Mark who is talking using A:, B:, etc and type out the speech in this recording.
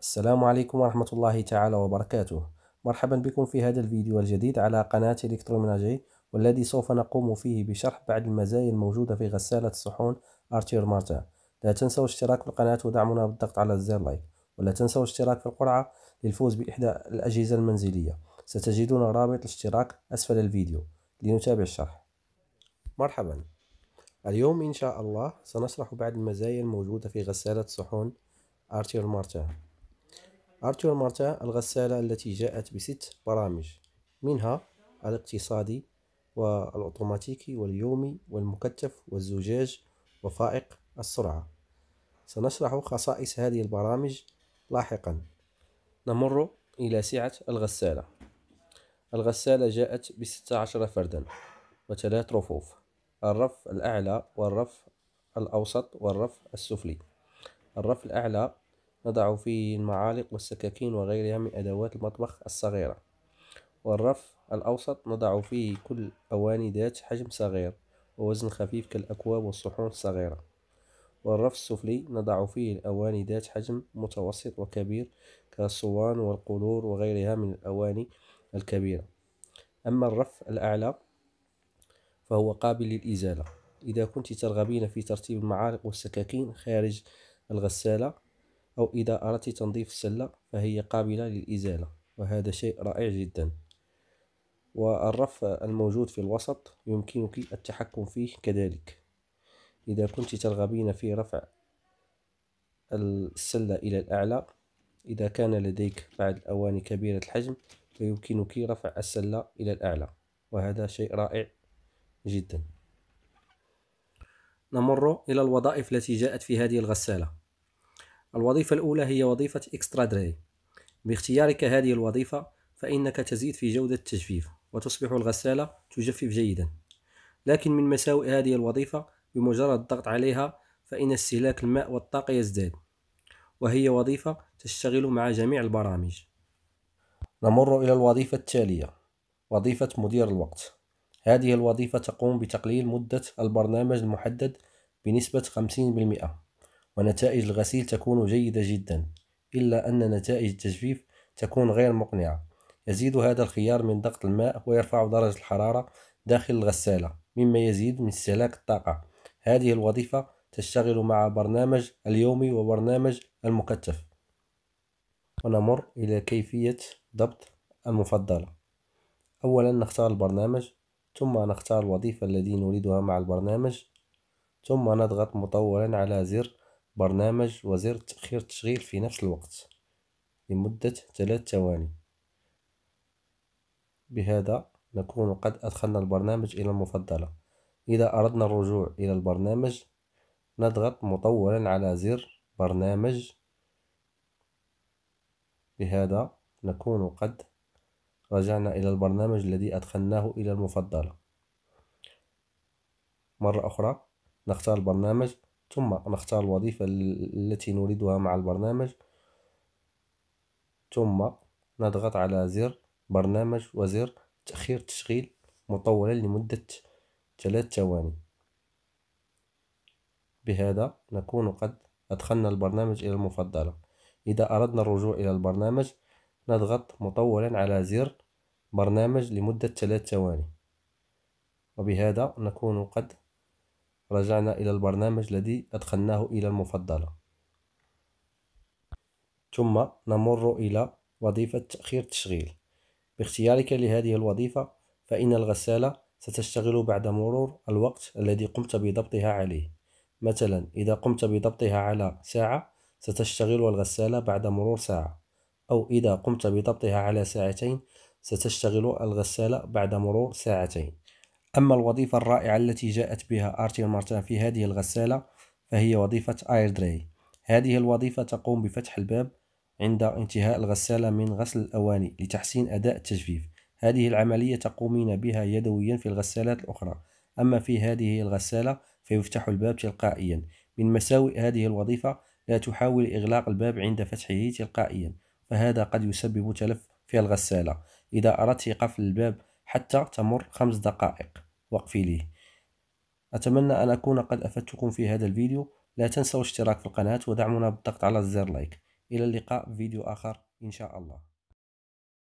A: السلام عليكم ورحمة الله تعالى وبركاته مرحبا بكم في هذا الفيديو الجديد على قناة إلكتروميناجي والذي سوف نقوم فيه بشرح بعض المزايا الموجودة في غسالة الصحون أرتير مارتا لا تنسوا الاشتراك في القناة ودعمنا بالضغط على زر لايك ولا تنسوا الاشتراك في القرعة للفوز بإحدى الأجهزة المنزلية ستجدون رابط الاشتراك أسفل الفيديو لنتابع الشرح مرحبا اليوم إن شاء الله سنشرح بعض المزايا الموجودة في غسالة الصحون أرتير مارتا أرتور مارتا الغسالة التي جاءت بست برامج منها الاقتصادي والأوتوماتيكي واليومي والمكتف والزجاج وفائق السرعة سنشرح خصائص هذه البرامج لاحقا نمر إلى سعة الغسالة الغسالة جاءت بستة عشر فردا وثلاث رفوف الرف الأعلى والرف الأوسط والرف السفلي الرف الأعلى نضع فيه المعالق والسكاكين وغيرها من أدوات المطبخ الصغيرة والرف الأوسط نضع فيه كل أواني ذات حجم صغير ووزن خفيف كالأكواب والصحون الصغيرة والرف السفلي نضع فيه الأواني ذات حجم متوسط وكبير كالصوان والقلور وغيرها من الأواني الكبيرة أما الرف الأعلى فهو قابل للإزالة إذا كنت ترغبين في ترتيب المعالق والسكاكين خارج الغسالة أو إذا أردت تنظيف السلة فهي قابلة للإزالة وهذا شيء رائع جدا والرف الموجود في الوسط يمكنك التحكم فيه كذلك إذا كنت ترغبين في رفع السلة إلى الأعلى إذا كان لديك بعض الأواني كبيرة الحجم فيمكنك رفع السلة إلى الأعلى وهذا شيء رائع جدا نمر إلى الوظائف التي جاءت في هذه الغسالة الوظيفة الأولى هي وظيفة إكسترا دري باختيارك هذه الوظيفة فإنك تزيد في جودة التجفيف وتصبح الغسالة تجفف جيدا لكن من مساوئ هذه الوظيفة بمجرد الضغط عليها فإن استهلاك الماء والطاقة يزداد وهي وظيفة تشتغل مع جميع البرامج نمر إلى الوظيفة التالية وظيفة مدير الوقت هذه الوظيفة تقوم بتقليل مدة البرنامج المحدد بنسبة 50% ونتائج الغسيل تكون جيدة جدا إلا أن نتائج التجفيف تكون غير مقنعة يزيد هذا الخيار من ضغط الماء ويرفع درجة الحرارة داخل الغسالة مما يزيد من استهلاك الطاقة هذه الوظيفة تشتغل مع برنامج اليومي وبرنامج المكتف ونمر إلى كيفية ضبط المفضلة أولا نختار البرنامج ثم نختار الوظيفة التي نريدها مع البرنامج ثم نضغط مطولا على زر برنامج وزير تأخير التشغيل في نفس الوقت لمدة ثلاث ثواني بهذا نكون قد أدخلنا البرنامج إلى المفضلة إذا أردنا الرجوع إلى البرنامج نضغط مطولا على زر برنامج بهذا نكون قد رجعنا إلى البرنامج الذي أدخلناه إلى المفضلة مرة أخرى نختار البرنامج ثم نختار الوظيفة التي نريدها مع البرنامج ثم نضغط على زر برنامج وزر تأخير تشغيل مطولا لمدة ثلاث ثواني بهذا نكون قد أدخلنا البرنامج إلى المفضلة إذا أردنا الرجوع إلى البرنامج نضغط مطولا على زر برنامج لمدة ثلاث ثواني وبهذا نكون قد رجعنا إلى البرنامج الذي أدخلناه إلى المفضلة ثم نمر إلى وظيفة تأخير التشغيل باختيارك لهذه الوظيفة فإن الغسالة ستشتغل بعد مرور الوقت الذي قمت بضبطها عليه مثلا إذا قمت بضبطها على ساعة ستشتغل الغسالة بعد مرور ساعة أو إذا قمت بضبطها على ساعتين ستشتغل الغسالة بعد مرور ساعتين أما الوظيفة الرائعة التي جاءت بها أرتير مارتان في هذه الغسالة فهي وظيفة آير دراي هذه الوظيفة تقوم بفتح الباب عند انتهاء الغسالة من غسل الأواني لتحسين أداء التجفيف هذه العملية تقومين بها يدويا في الغسالات الأخرى أما في هذه الغسالة فيفتح الباب تلقائيا من مساوئ هذه الوظيفة لا تحاول إغلاق الباب عند فتحه تلقائيا فهذا قد يسبب تلف في الغسالة إذا أردت قفل الباب حتى تمر خمس دقائق وقفي ليه أتمنى أن أكون قد أفدتكم في هذا الفيديو لا تنسوا الاشتراك في القناة ودعمنا بالضغط على زر لايك إلى اللقاء في فيديو آخر إن شاء الله